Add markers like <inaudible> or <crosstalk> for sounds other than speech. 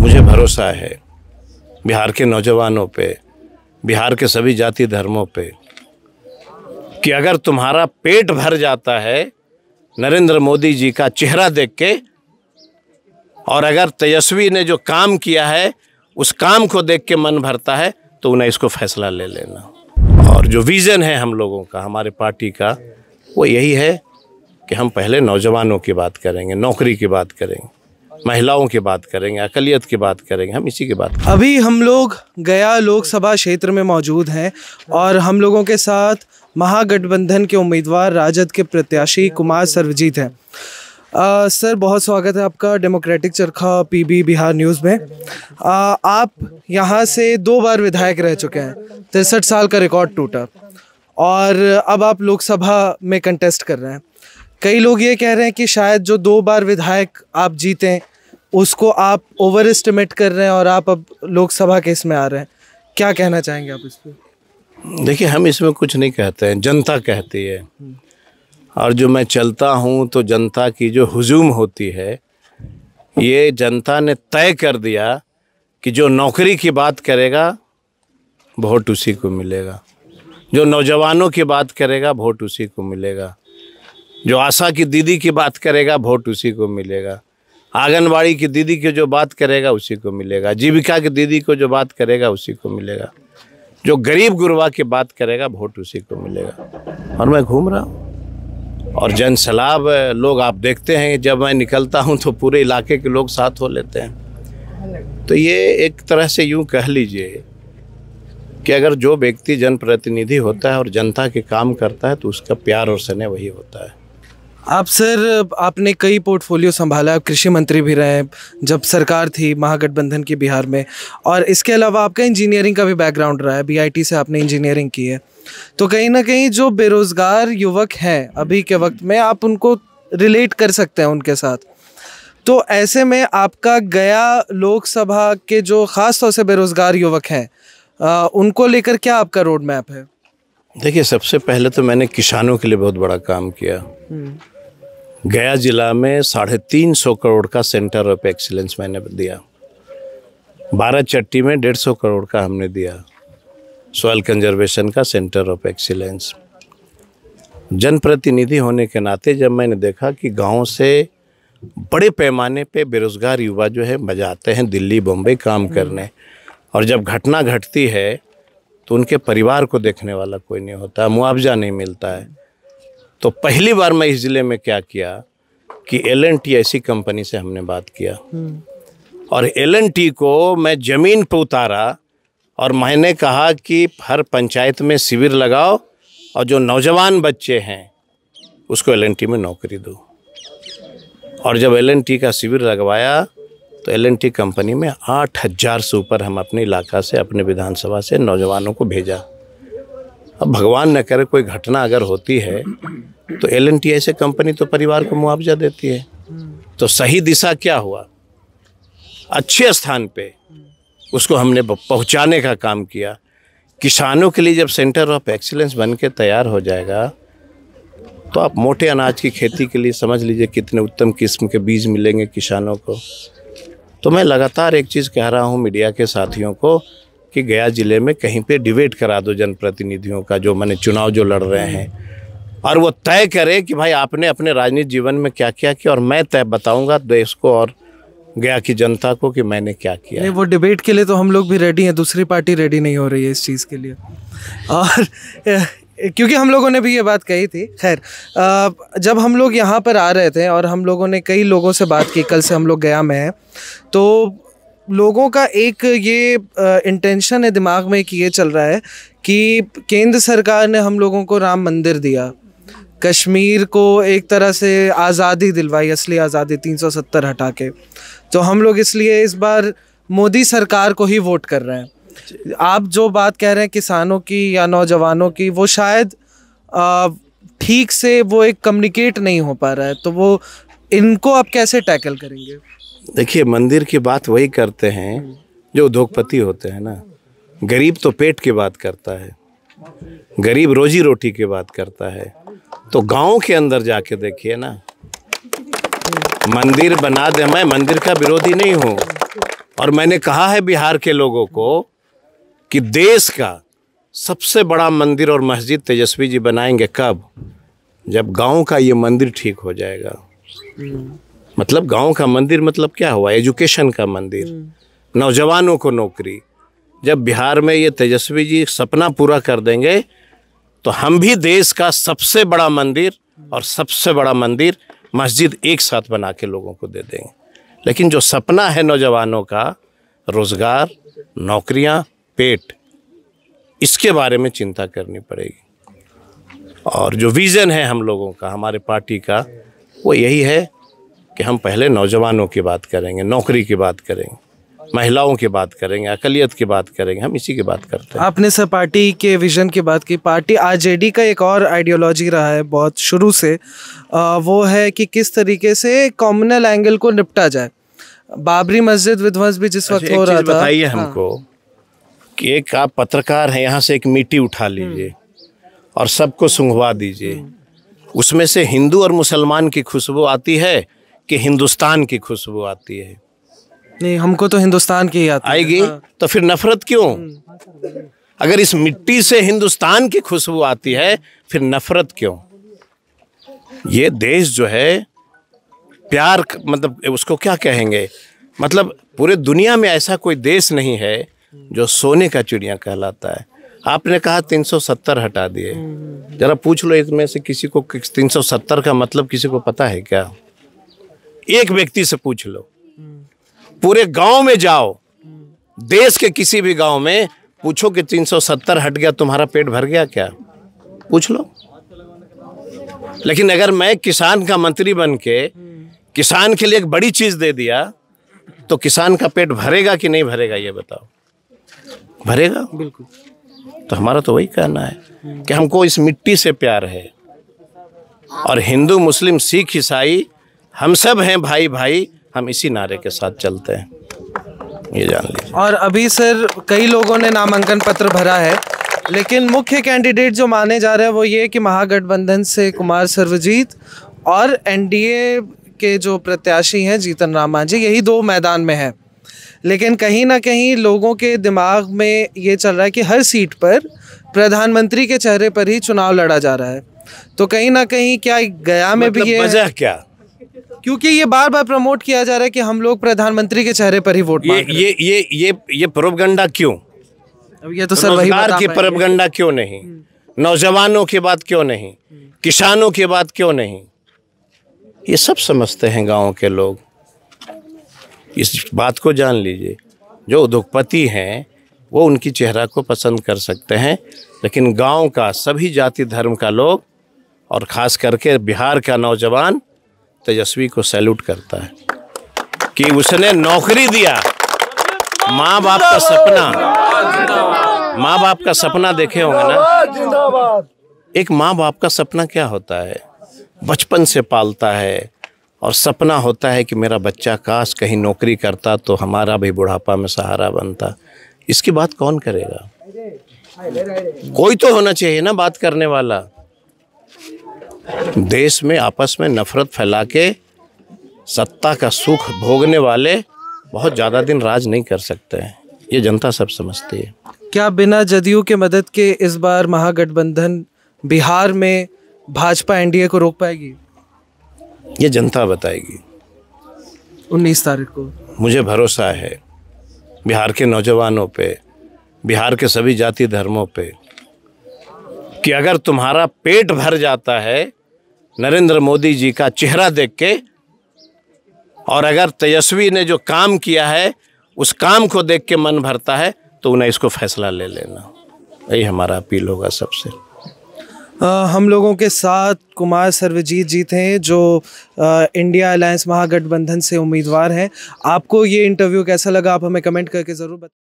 मुझे भरोसा है बिहार के नौजवानों पे बिहार के सभी जाति धर्मों पे कि अगर तुम्हारा पेट भर जाता है नरेंद्र मोदी जी का चेहरा देख के और अगर तेजस्वी ने जो काम किया है उस काम को देख के मन भरता है तो उन्हें इसको फैसला ले लेना और जो विज़न है हम लोगों का हमारे पार्टी का वो यही है कि हम पहले नौजवानों की बात करेंगे नौकरी की बात करेंगे महिलाओं की बात करेंगे अकलियत की बात करेंगे हम इसी की बात करेंगे अभी हम लोग गया लोकसभा क्षेत्र में मौजूद हैं और हम लोगों के साथ महागठबंधन के उम्मीदवार राजद के प्रत्याशी कुमार सर्वजीत हैं सर बहुत स्वागत है आपका डेमोक्रेटिक चरखा पीबी बिहार न्यूज़ में आ, आप यहाँ से दो बार विधायक रह चुके हैं तिरसठ साल का रिकॉर्ड टूटा और अब आप लोकसभा में कंटेस्ट कर रहे हैं कई लोग ये कह रहे हैं कि शायद जो दो बार विधायक आप जीतें उसको आप ओवर एस्टिमेट कर रहे हैं और आप अब लोकसभा के इसमें आ रहे हैं क्या कहना चाहेंगे आप इस पर देखिए हम इसमें कुछ नहीं कहते हैं जनता कहती है और जो मैं चलता हूँ तो जनता की जो हजूम होती है ये जनता ने तय कर दिया कि जो नौकरी की बात करेगा वोट उसी को मिलेगा जो नौजवानों की बात करेगा वोट उसी को मिलेगा जो आशा की दीदी की बात करेगा वोट उसी को मिलेगा आंगनबाड़ी की दीदी की जो बात करेगा उसी को मिलेगा जीविका की दीदी को जो बात करेगा उसी को मिलेगा जो गरीब गुरबा की बात करेगा वोट उसी को मिलेगा और मैं घूम रहा हूँ और जन सैलाब लोग आप देखते हैं जब मैं निकलता हूँ तो पूरे इलाके के लोग साथ हो लेते हैं तो ये एक तरह से यूँ कह लीजिए कि अगर जो व्यक्ति जनप्रतिनिधि होता है और जनता के काम करता है तो उसका प्यार और स्नेह वही होता है आप सर आपने कई पोर्टफोलियो संभाला आप कृषि मंत्री भी रहे जब सरकार थी महागठबंधन की बिहार में और इसके अलावा आपका इंजीनियरिंग का भी बैकग्राउंड रहा है बीआईटी से आपने इंजीनियरिंग की है तो कहीं ना कहीं जो बेरोज़गार युवक हैं अभी के वक्त में आप उनको रिलेट कर सकते हैं उनके साथ तो ऐसे में आपका गया लोकसभा के जो ख़ास तौर से बेरोज़गार युवक हैं उनको लेकर क्या आपका रोड मैप है देखिए सबसे पहले तो मैंने किसानों के लिए बहुत बड़ा काम किया गया जिला में साढ़े तीन सौ करोड़ का सेंटर ऑफ एक्सीलेंस मैंने दिया बारह चट्टी में डेढ़ सौ करोड़ का हमने दिया सॉयल कंजर्वेशन का सेंटर ऑफ एक्सीलेंस जनप्रतिनिधि होने के नाते जब मैंने देखा कि गाँव से बड़े पैमाने पे बेरोज़गार युवा जो है बजाते हैं दिल्ली बम्बई काम हम्म। करने और जब घटना घटती है तो उनके परिवार को देखने वाला कोई नहीं होता मुआवजा नहीं मिलता है तो पहली बार मैं इस ज़िले में क्या किया कि एल एन टी ऐसी कंपनी से हमने बात किया और एल एन टी को मैं ज़मीन पर उतारा और मैंने कहा कि हर पंचायत में शिविर लगाओ और जो नौजवान बच्चे हैं उसको एल एन टी में नौकरी दो और जब एल एन टी का शिविर लगवाया तो एल एन टी कंपनी में आठ हज़ार से ऊपर हम अपने इलाका से अपने विधानसभा से नौजवानों को भेजा अब भगवान न करे कोई घटना अगर होती है तो एल एन टी ऐसे कंपनी तो परिवार को मुआवजा देती है तो सही दिशा क्या हुआ अच्छे स्थान पे उसको हमने पहुंचाने का काम किया किसानों के लिए जब सेंटर ऑफ एक्सीलेंस बन के तैयार हो जाएगा तो आप मोटे अनाज की खेती के लिए समझ लीजिए कितने उत्तम किस्म के बीज मिलेंगे किसानों को तो मैं लगातार एक चीज़ कह रहा हूँ मीडिया के साथियों को कि गया ज़िले में कहीं पे डिबेट करा दो जनप्रतिनिधियों का जो मैंने चुनाव जो लड़ रहे हैं और वो तय करे कि भाई आपने अपने राजनीतिक जीवन में क्या क्या किया और मैं तय बताऊंगा देश को और गया की जनता को कि मैंने क्या किया नहीं वो डिबेट के लिए तो हम लोग भी रेडी हैं दूसरी पार्टी रेडी नहीं हो रही है इस चीज़ के लिए और <laughs> क्योंकि हम लोगों ने भी ये बात कही थी खैर जब हम लोग यहाँ पर आ रहे थे और हम लोगों ने कई लोगों से बात की कल से हम लोग गया में हैं तो लोगों का एक ये इंटेंशन है दिमाग में कि ये चल रहा है कि केंद्र सरकार ने हम लोगों को राम मंदिर दिया कश्मीर को एक तरह से आज़ादी दिलवाई असली आज़ादी 370 हटा के तो हम लोग इसलिए इस बार मोदी सरकार को ही वोट कर रहे हैं आप जो बात कह रहे हैं किसानों की या नौजवानों की वो शायद ठीक से वो एक कम्युनिकेट नहीं हो पा रहा है तो वो इनको आप कैसे टैकल करेंगे देखिए मंदिर की बात वही करते हैं जो उद्योगपति होते हैं ना गरीब तो पेट की बात करता है गरीब रोजी रोटी की बात करता है तो गांव के अंदर जाके देखिए ना मंदिर बना दे मैं मंदिर का विरोधी नहीं हूँ और मैंने कहा है बिहार के लोगों को कि देश का सबसे बड़ा मंदिर और मस्जिद तेजस्वी जी बनाएंगे कब जब गांव का ये मंदिर ठीक हो जाएगा मतलब गांव का मंदिर मतलब क्या हुआ एजुकेशन का मंदिर हम्म। नौजवानों को नौकरी जब बिहार में ये तेजस्वी जी सपना पूरा कर देंगे तो हम भी देश का सबसे बड़ा मंदिर और सबसे बड़ा मंदिर मस्जिद एक साथ बना के लोगों को दे देंगे लेकिन जो सपना है नौजवानों का रोज़गार नौकरियां, पेट इसके बारे में चिंता करनी पड़ेगी और जो विज़न है हम लोगों का हमारे पार्टी का वो यही है कि हम पहले नौजवानों की बात करेंगे नौकरी की बात करेंगे महिलाओं की बात करेंगे अकलियत की बात करेंगे हम इसी की बात करते हैं आपने सर पार्टी के विजन की बात की पार्टी आरजेडी का एक और आइडियोलॉजी रहा है बहुत शुरू से आ, वो है कि किस तरीके से कॉमनल एंगल को निपटा जाए बाबरी मस्जिद विध्वंस भी जिस अच्छा, वक्त हो रहा था बताइए हाँ। हमको हाँ। कि एक आप पत्रकार हैं यहाँ से एक मीटी उठा हम्म। लीजिए और सबको सुंघवा दीजिए हम्म। उसमें से हिंदू और मुसलमान की खुशबू आती है कि हिंदुस्तान की खुशबू आती है नहीं हमको तो हिंदुस्तान की आती आएगी हाँ। तो फिर नफरत क्यों हम्म। अगर इस मिट्टी से हिंदुस्तान की खुशबू आती है फिर नफरत क्यों ये देश जो है प्यार मतलब उसको क्या कहेंगे मतलब पूरे दुनिया में ऐसा कोई देश नहीं है जो सोने का चिड़िया कहलाता है आपने कहा 370 हटा दिए हम्म। जरा पूछ लो इसमें से किसी को 370 का मतलब किसी को पता है क्या एक व्यक्ति से पूछ लो पूरे गांव में जाओ देश के किसी भी गांव में पूछो कि 370 हट गया तुम्हारा पेट भर गया क्या पूछ लो लेकिन अगर मैं किसान का मंत्री बन के किसान के लिए एक बड़ी चीज दे दिया तो किसान का पेट भरेगा कि नहीं भरेगा ये बताओ भरेगा बिल्कुल तो हमारा तो वही कहना है कि हमको इस मिट्टी से प्यार है और हिंदू मुस्लिम सिख ईसाई हम सब हैं भाई भाई हम इसी नारे के साथ चलते हैं ये जान लीजिए और अभी सर कई लोगों ने नामांकन पत्र भरा है लेकिन मुख्य कैंडिडेट जो माने जा रहे हैं वो ये कि महागठबंधन से कुमार सर्वजीत और एनडीए के जो प्रत्याशी हैं जीतन राम मांझी यही दो मैदान में हैं लेकिन कहीं ना कहीं लोगों के दिमाग में ये चल रहा है कि हर सीट पर प्रधानमंत्री के चेहरे पर ही चुनाव लड़ा जा रहा है तो कहीं ना कहीं क्या गया में मतलब भी ये क्या क्योंकि ये बार बार प्रमोट किया जा रहा है कि हम लोग प्रधानमंत्री के चेहरे पर ही वोट ये ये ये ये ये प्रोपगंडा क्यों अब ये तो सर वही की प्रोपगंडा क्यों नहीं हम्म। नौजवानों की बात क्यों नहीं किसानों की बात क्यों नहीं ये सब समझते हैं गाँव के लोग इस बात को जान लीजिए जो उद्योगपति हैं वो उनकी चेहरा को पसंद कर सकते हैं लेकिन गांव का सभी जाति धर्म का लोग और ख़ास करके बिहार का नौजवान तेजस्वी को सैल्यूट करता है कि उसने नौकरी दिया माँ बाप का सपना माँ बाप का सपना देखे होंगे ना एक माँ बाप का सपना क्या होता है बचपन से पालता है और सपना होता है कि मेरा बच्चा काश कहीं नौकरी करता तो हमारा भी बुढ़ापा में सहारा बनता इसकी बात कौन करेगा कोई तो होना चाहिए ना बात करने वाला देश में आपस में नफरत फैला के सत्ता का सुख भोगने वाले बहुत ज़्यादा दिन राज नहीं कर सकते हैं ये जनता सब समझती है क्या बिना जदयू के मदद के इस बार महागठबंधन बिहार में भाजपा एनडीए को रोक पाएगी ये जनता बताएगी उन्नीस तारीख को मुझे भरोसा है बिहार के नौजवानों पे बिहार के सभी जाति धर्मों पे कि अगर तुम्हारा पेट भर जाता है नरेंद्र मोदी जी का चेहरा देख के और अगर तेजस्वी ने जो काम किया है उस काम को देख के मन भरता है तो उन्हें इसको फैसला ले लेना यही हमारा अपील होगा सबसे हम लोगों के साथ कुमार सर्वजीत जी थे जो आ, इंडिया अलायंस महागठबंधन से उम्मीदवार हैं आपको ये इंटरव्यू कैसा लगा आप हमें कमेंट करके ज़रूर बता